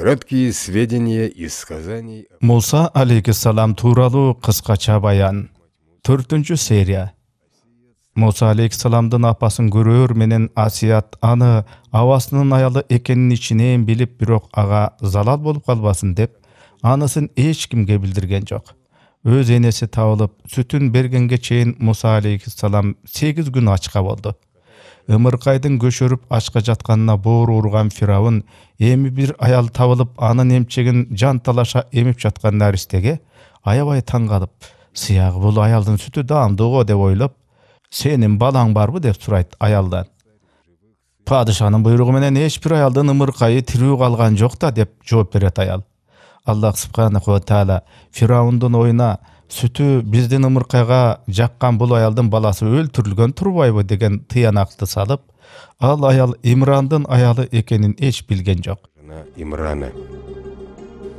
Краткие сведения из сказаний Муса алейхиссалам туралы қысқача баян. 4 серия. Муса саламдың апасын көрөр менен Асият аны авасынын аялы экенин ичинен билип бирок аға, залал болып қалбасын деп анысын эч кимге билдирген жок. Өз энеси табылып, сүтүн бергенге чейин Муса алейхиссалам 8 күн ачка болду ымыркайдын көшөрүп ашқа жатканына боору урган фирауын, эми бир аял табылып анын эмчегин жанталаша еміп жаткан наристеге аябай таң калып сыягы бул аялдын сүтү даамдуу деп ойлоп сенин балаң барбы деп сурайт аялдан падышанын буйругу менен эч бир аялдын ымыркайы тирүү калган деп жооп берет аял аллах субханаху ва таала оюна сүтү биздин ымыркайга жаққан бұл аялдың баласы өлтүрүлгөн турбайбы деген тыянакты салып ал аял имрандын аялы экенин эч билген жок имрана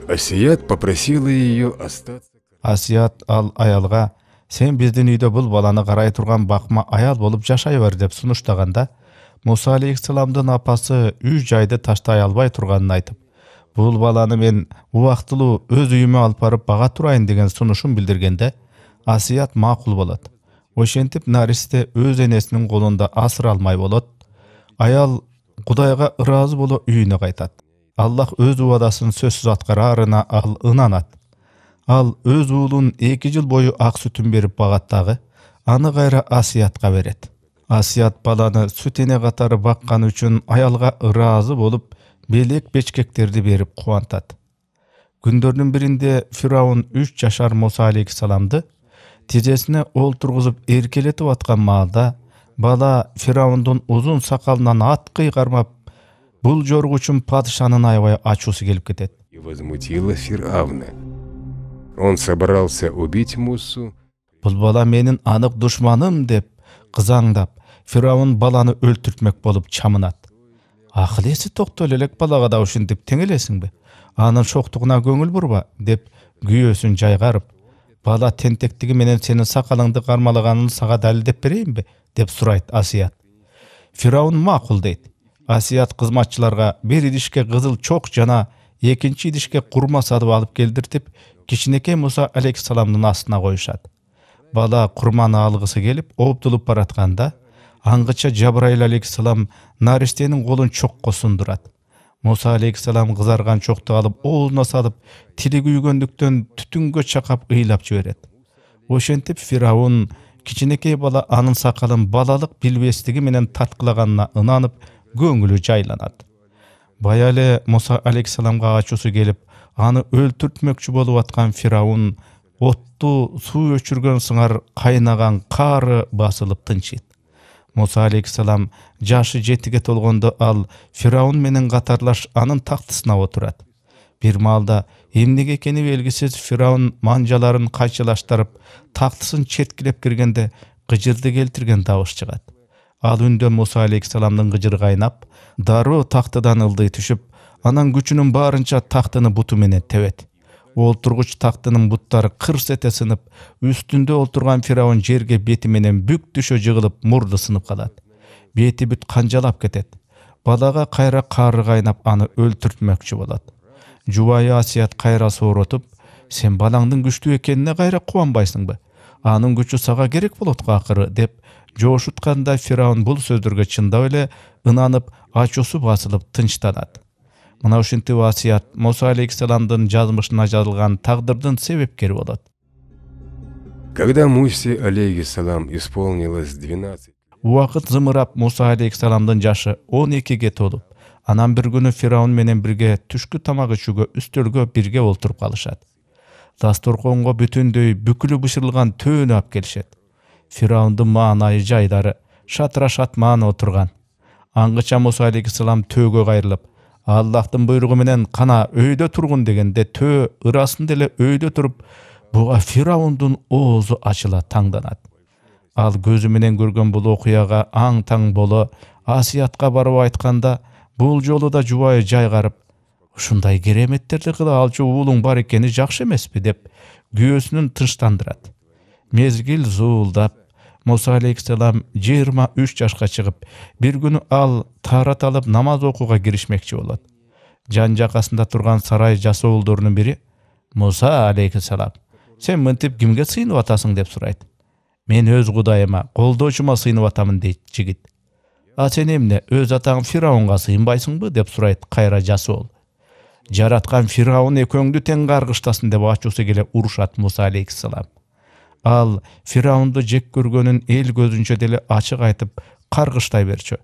асият попросила ее остаться асият ал аялга сен биздин үйдө бул баланы карай турган бакма аял болып жашай бер деп сунуштаганда муса алейхисаламдын апасы үй жайды таштай албай турганын айтып бул баланы мен убактылуу өз үйүмө алып барып бага турайын деген сунушун билдиргенде асият макул болот ошентип наристе өз энесинин колунда асыра алмай болот аял кудайга ыраазы боло үйүнө кайтат аллах өз убадасын сөзсүз аткараарына ал ынанат ал өз уулун эки жыл бою ак сүтүн берип багат дагы аны кайра асиятка берет асият баланы сүт эне катары бакканы үчүн аялга ыраазы болуп белек бечкектерди берип кубантат күндөрдүн биринде фираун үч жашар муса алейхисаламды тизесине олтургузуп эркелетип аткан маалда бала фираунун узун сакалынан аткый кармап бул үчүн падышанын аябай ачуусу келип кетет и возмутила он собрался убить мусу бул бала менин анык душманым деп кызаңдап фираун баланы өлтүртмөк болып, чамынат акыл эси токтоло элек балага да ушинтип теңелесиңби анын шоктугуна көңүл бурба деп күйөөсүн жайғарып. бала тентектиги менен сақалыңды сакалыңды саға сага берейін берейинби деп сурайт асият фираун макул дейт асият кызматчыларга бір идишке кызыл чок жана екінші идишке құрма сатып алып келдиртип кичинекей муса алейхисаламдын астына коюшат бала курманы алгысы келип обтулуп баратқанда Аңғыча жабырайыл алейхисалам нәрестенің қолын чокко сундурат муса алейхисалам қызарған чокту алып ооруна салып тілі күйгөндүктөн түтүнгө чакап ыйлап жібереді ошентип фираун кичинекей бала анын сакалын балалык билбестиги менен таткылаганына ынанып көңүлү жайланат бая эле муса алейхисаламга ачуусу келип аны өлтүртмөкчү болуп аткан фираун отту суу өчүргөн сыңар кайнаган каары басылып тынчыйт муса алейхисалам жашы жетіге толғанда ал фираун менен қатарлаш анын тақтысына отырады. бир маалда эмнеге экени белгисиз фираун манжаларын кайчалаштырып тақтысын четкилеп киргенде кыжырды келтирген дабыш чыгат ал үндө муса алейхисаламдын кыжыры кайнап дароо тактыдан ылдый түшүп анан күчүнүн баарынча тактыны буту менен тебет отырғыш тақтының бұттары қырс ете сынып үстінде отырған фераон жерге бетіменен бүк түшө жығылып мұрды сынып қалады беті бүт қанжалап кетеді балаға қайра қары қайнап аны өлтіртмекші болады жубайы асият қайра сооротуп сен балаңның күшті екеніне қайра қуанбайсың ба аның күші саға керек болот го акыры деп жоошутканда фираун бұл сөздерге чындап эле ынанып ачуусу басылып тынчтанат мына ушинтип асият Муса алейхисаламдын жазмышына жазылган тагдырдын себепкери болот когда мусе алейхисалам исполнилось двенадцать убакыт зымырап муса алейхисаламдын жашы он экиге толуп анан бир күнү фираун менен бирге түшкү тамак ичүүгө үстөлгө бирге олтуруп калышат дасторконго бүтүндөй бүкүлү бышырылган төөнү алып келишет фираундун маанайы жайдары шатыра шатмаан отурган аңгыча муса алейхисалам төөгө кайрылып аллахтын буйругу менен кана өйдө тургун дегенде тө ырасында эле өйдө туруп буга фираундун оозу ачыла таңданат ал көзү менен көргөн бул окуяга аң таң боло асиятка барып айтқанда, бұл жолу да жубайы жайгарып ушундай кереметтерди кыла алчу уулуң бар экени жакшы эмеспи деп күйөөсүн тынчтандырат мезгил зуулдап муса алейхисалам жыйырма үч жашка чыгып бир күнү ал тарат алып намаз оқуға киришмекчи болот жан жақасында тұрған сарай жасоолдорунун бири муса алейхисалам сен мынтип кимге сыйынып атасың деп сұрайды. мен өз кудайыма колдоочума сыйынып атамын дейт жигит а сен эмне өз атаң фираунга сыйынбайсыңбы деп сурайт кайра жасоол жараткан фираун экөөңдү тең каргыштасын деп ачуусу келе урушат муса алейхисалам ал фираунду жек көргөнүн эл көзүнчө деле ачык айтып каргыштай берчү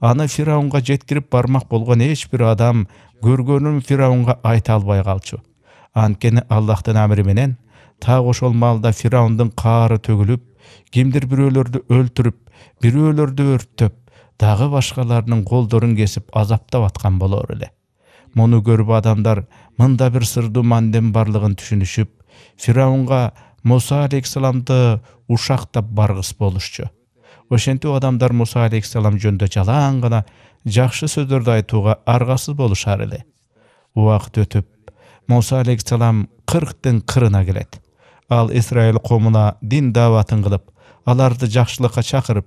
аны фираунга жеткирип бармак болгон эч бир адам көргөнүн фираунга айта албай калчу анткени аллахтын амири менен так ошол маалда фираундун каары төгүлүп кимдир бирөөлөрдү өлтүрүп бирөөлөрдү өрттөп дагы башкаларынын колдорун кесип азаптап аткан болор эле муну көрүп адамдар мында бир сырдуу мандем барлыгын түшүнүшүп фираунга муса алейхисаламды ушактап барғыс болушчу ошентип адамдар муса алейхисалам жөнүндө жалаң гана жакшы сөздөрдү айтууга аргасыз болушар эле убакыт өтүп муса алейхисалам кырктын кырына келет ал исраил комуна дин дааватын кылып аларды жакшылыкка чакырып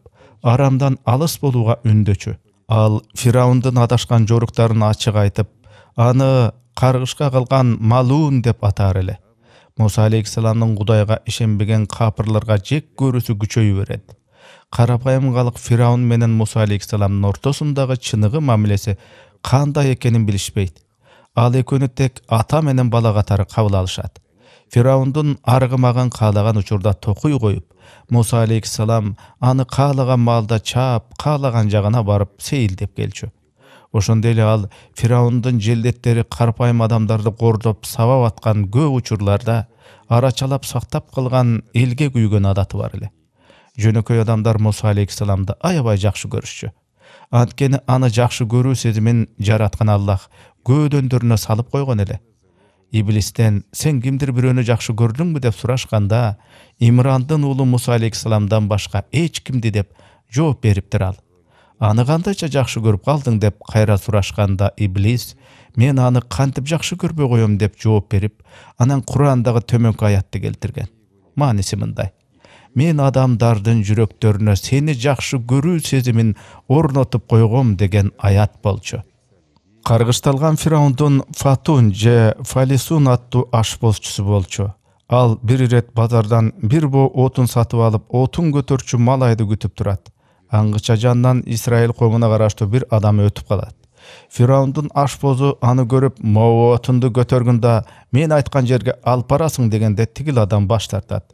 арамдан алыс болууга үндөчү ал фираундун адашкан жоруктарын ачык айтып аны каргышка кылган малуун деп атар эле муса алейхисаламдын кудайга ишенбеген қапырларға жек көрісі күчөйө берет карапайым халық фираун менен муса алейхисаламдын ортосундагы чыныгы мамилеси кандай экенин білішпейді. ал экөөнү тек ата менен бала катары кабыл алышат фираундун аргымаган каалаган учурда токуй коюп муса алейхиссалам аны каалаган малда чаап каалаган жагына барып сейилдеп келчү ошондой эле ал фираундун желдеттери карапайым адамдарды кордоп сабап аткан көп учурларда арачалап сактап калган элге күйгөн адаты бар эле жөнөкөй адамдар муса алейхисаламды аябай жакшы көрүшчү анткени аны жакшы көрүү сезимин жараткан аллах көөдөндөрүнө салып койгон эле иблистен сен кимдир бирөөнү жакшы көрдүңбү деп сурашканда имрандын уулу муса алейхисаламдан башка эч кимди деп жооп бериптир ал аны кандайча жакшы көрүп калдың деп кайра сурашканда иблис мен аны кантип жакшы көрбөй коем деп жооп берип анан курандагы төмөнкү аятты келтирген мааниси мындай мен адамдардын жүрөктөрүнө сени жакшы көрүү сезимин орнотуп койгом деген аят болчу каргышталган фираундун фатун же фалисун аттуу ашпозчусу болчу ал бир ирет базардан бир боо отун сатып алып отун көтөрчү малайды күтүп турат аңгыча жанынан Исраил коомуна караштуу бир адам өтүп калат фираундун ашпозу аны көрүп отунду көтөргүн да мен айткан жерге алып барасың дегенде тигил адам баш тартат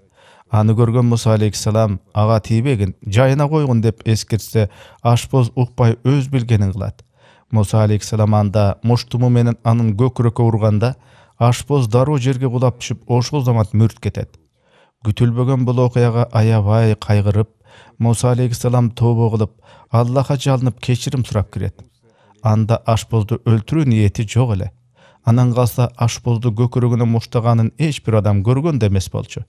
аны көргөн муса алейхисалам ага тийбегин жайына койгун деп эскертсе ашпоз укпай өз билгенин кылат муса алейхисалам анда муштуму менен анын көкүрөккө урганда ашпоз дароо жерге кулап түшүп ошол замат мүрт кетет күтүлбөгөн бул окуяга аябай кайгырып муса алейхисалам тообо кылып аллахка жалынып кечирим сурап кирет анда ашпозду өлтүрүү ниети жок эле анан калса ашпозду көкүрөгүнө муштаганын эч бир адам көргөн да эмес болчу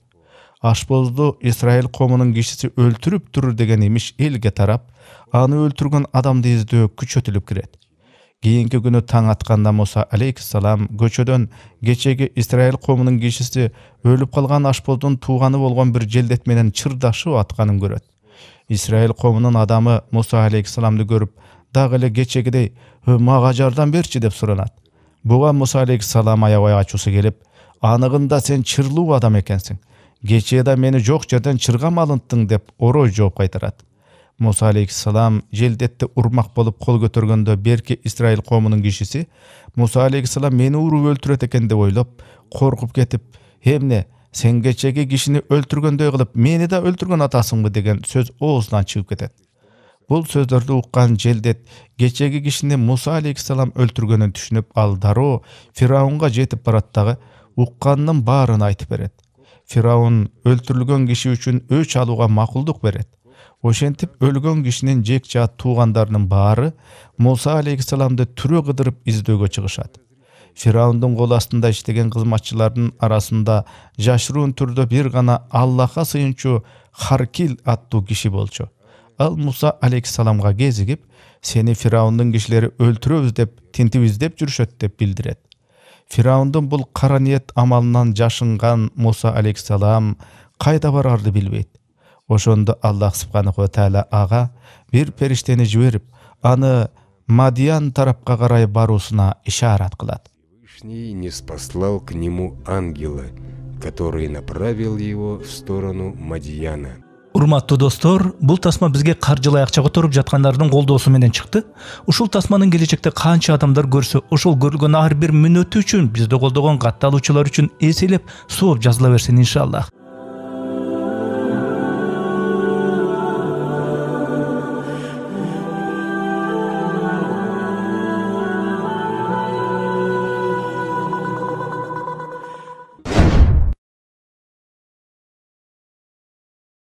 ашпозду исраил коомунун кишиси өлтүрүптүр деген имиш элге тарап аны өлтүргөн адамды издөө күчөтүлүп кирет кийинки күнү таң атканда муса алейхисалам көчөдөн кечеги исраил коомунун кишиси өлүп калган ашбоздун тууганы болгон бир желдет менен чырдашып атканын көрөт исраил қомының адамы Муса алейхисаламды көріп, дагы эле кечегидей мага жардам берчи деп суранат. Буга Муса алейхисалам аябай ачуусу келип, анығында сен чырлуу адам экенсиң. Кечээ да мени жок жерден чырга малынттың деп орой жооп кайтарат. Муса алейхисалам желдетти урмак болуп кол көтөргөндө берки исраил коомунун кишиси Муса алейхисалам мени уруп өлтүрөт экен деп ойлоп, коркуп кетип, эмне сен кечеги кишини өлтүргөндөй кылып мени да өлтүргөн атасыңбы деген сөз оозунан чыгып кетет бул сөздөрдү уккан желдет кечеги кишини муса алейхисалам өлтүргөнүн түшүнүп ал дароо фираунга жетип барат дагы укканынын баарын айтып берет фираун өлтүрүлгөн киши үчүн өч алууга макулдук берет ошентип өлгөн кишинин жек жаат туугандарынын баары муса алейхисаламды түрө кыдырып издөөгө чыгышат фираундың қол астында іштеген кызматчылардын арасында жашыруун түрді бир гана аллаха сыйынчу харкил аттуу киши болчу ал муса алейхисаламга кезигип сени фираундун кишилери өлтүрөбүз деп тинтип деп жүрүшөт деп билдирет фираундун бул кара ниет амалынан жашынган муса алейхисалам кайда барарды билбейт ошондо аллах субханала таала ага бир периштени жиберип аны Мадиан тарапка карай баруусуна ишарат кылат Всевышний не спаслал к нему ангела, который направил его в сторону Мадьяна. урматтуу достор бул тасма бизге каржылай акча которуп жаткандардын колдоосу менен чыкты ушул тасманын келечекте канча адамдар көрсө ошол көрүлгөн ар бир мүнөтү үчүн бизди колдогон катталуучулар үчүн эселеп сооп жазыла берсин иншаллах